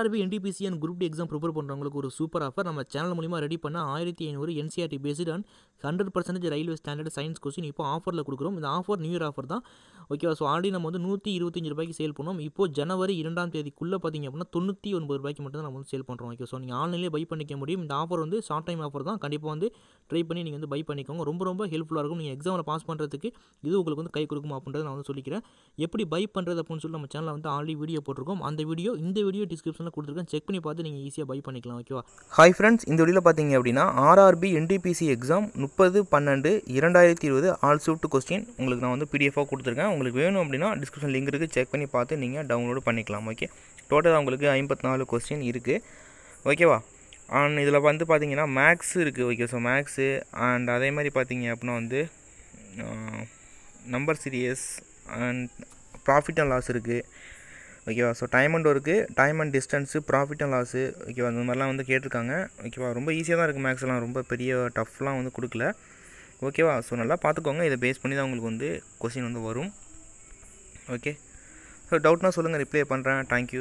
RB என்டிபிசிஎன் group D exam prepare பண்ணுறவங்களுக்கு ஒரு சூப்பர் ஆஃபர் நம்ம சேனல் மூலிமா ரெடி பண்ண ஆயிரத்தி ஐநூறு NCERT based and hundred percentage railway standard science question இப்போ ஆஃபரில் கொடுக்குறோம் இந்த ஆஃபர் நியூ இயர் ஆஃபர் தான் ஓகேவா ஸோ ஆல்ரெடி நம்ம வந்து நூற்றி இருபத்தஞ்சு ரூபாய்க்கு சேல் பண்ணோம் இப்போ ஜனவரி இரண்டாம் தேதிக்குள்ளே பார்த்தீங்க அப்படின்னா தொண்ணூற்றி ஒன்பது ரூபாய்க்கு மட்டும் தான் நம்ம வந்து சேல் பண்ணுறோம் ஓகே ஸோ நீங்கள் ஆன்லைனில் பை பண்ணிக்க முடியும் இந்த ஆஃபர் வந்து ஷார்ட் டைம் ஆஃபர் தான் கண்டிப்பாக வந்து ட்ரை பண்ணி நீங்கள் வந்து பை பண்ணிக்கோங்க ரொம்ப ரொம்ப ஹெல்ப்ஃபுல்லாக இருக்கும் நீங்கள் எக்ஸாமில் பாஸ் பண்ணுறதுக்கு இது உங்களுக்கு வந்து கை கொடுக்கும் அப்படின்றத நான் வந்து சொல்லிக்கிறேன் எப்படி பை பண்ணுறது அப்படின்னு சொல்லி நம்ம சேனலில் வந்து ஆல்ரெடி வீடியோ போட்டிருக்கோம் அந்த வீடியோ இந்த வீடியோ டிஸ்கிரிப்ஷனில் கொடுத்துருக்கேன் செக் பண்ணி பார்த்து நீங்கள் ஈஸியாக பை பண்ணிக்கலாம் ஓகேவா ஹாய் ஃப்ரெண்ட்ஸ் இந்த வீடியோவில் பார்த்தீங்க அப்படின்னா ஆர்ஆர்பி என்டிபிசி எக்ஸாம் முப்பது பன்னெண்டு இரண்டாயிரத்தி இருபது ஆல் சூட் கொஸ்டின் உங்களுக்கு நான் வந்து பிடிஎஃபாக கொடுத்துருக்கேன் உங்களுக்கு வேணும் அப்படின்னா டிஸ்கிரிப்ஷன் லிங்க் இருக்குது செக் பண்ணி பார்த்து நீங்கள் டவுன்லோடு பண்ணிக்கலாம் ஓகே டோட்டலாக உங்களுக்கு ஐம்பத்தி நாலு கொஸ்டின் இருக்குது ஓகேவா அண்ட் இதில் வந்து பார்த்தீங்கன்னா மேக்ஸ் இருக்குது ஓகே ஸோ மேக்ஸு அண்ட் அதே மாதிரி பார்த்தீங்க அப்படின்னா வந்து number series and profit and loss இருக்குது ஓகேவா so time and work time and distance profit and loss ஓகேவா அந்த மாதிரிலாம் வந்து கேட்டிருக்காங்க ஓகேவா ரொம்ப ஈஸியாக தான் இருக்குது மேக்ஸ்லாம் ரொம்ப பெரிய டஃப்லாம் வந்து கொடுக்கல ஓகேவா ஸோ நல்லா பார்த்துக்கோங்க இதை பேஸ் பண்ணி தான் உங்களுக்கு வந்து கொஸ்டின் வந்து வரும் ஓகே ஸோ டவுட்னால் சொல்லுங்கள் ரிப்ளை பண்ணுறேன் தேங்க்யூ